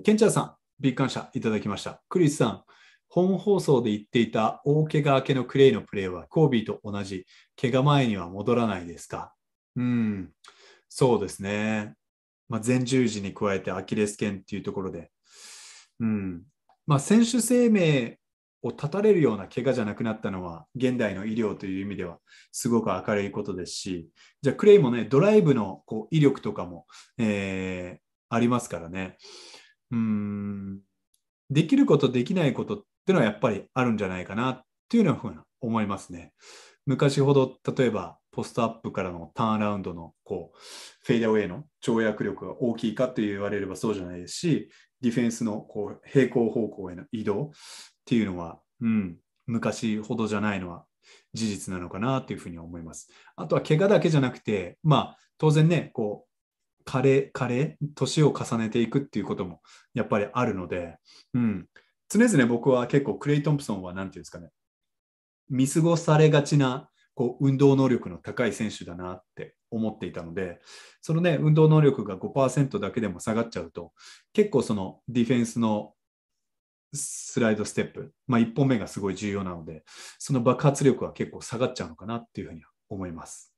ー、ケンチャーさん、ビッグ感謝いただきました。クリスさん、本放送で言っていた大怪我明けのクレイのプレーはコービーと同じ、怪我前には戻らないですかうん、そうですね。まあ、前十字に加えてアキレス腱っていうところで、うんまあ、選手生命を絶たれるような怪我じゃなくなったのは、現代の医療という意味ではすごく明るいことですし、じゃあクレイもね、ドライブのこう威力とかも、えー、ありますからね。うん、できること、できないことっていうのはやっぱりあるんじゃないかなっていううに思いますね。昔ほど、例えば、ポストアップからのターンラウンドのこうフェイダーウェイの跳躍力が大きいかと言われればそうじゃないですし、ディフェンスのこう平行方向への移動っていうのは、うん、昔ほどじゃないのは事実なのかなというふうに思います。あとは怪我だけじゃなくて、まあ当然ね、こ加齢、加齢、年を重ねていくっていうこともやっぱりあるので、うん、常々僕は結構クレイ・トンプソンは何て言うんですかね、見過ごされがちなこう運動能力の高い選手だなって思っていたので、そのね、運動能力が5%だけでも下がっちゃうと、結構そのディフェンスのスライドステップ、まあ、1本目がすごい重要なので、その爆発力は結構下がっちゃうのかなっていうふうには思います。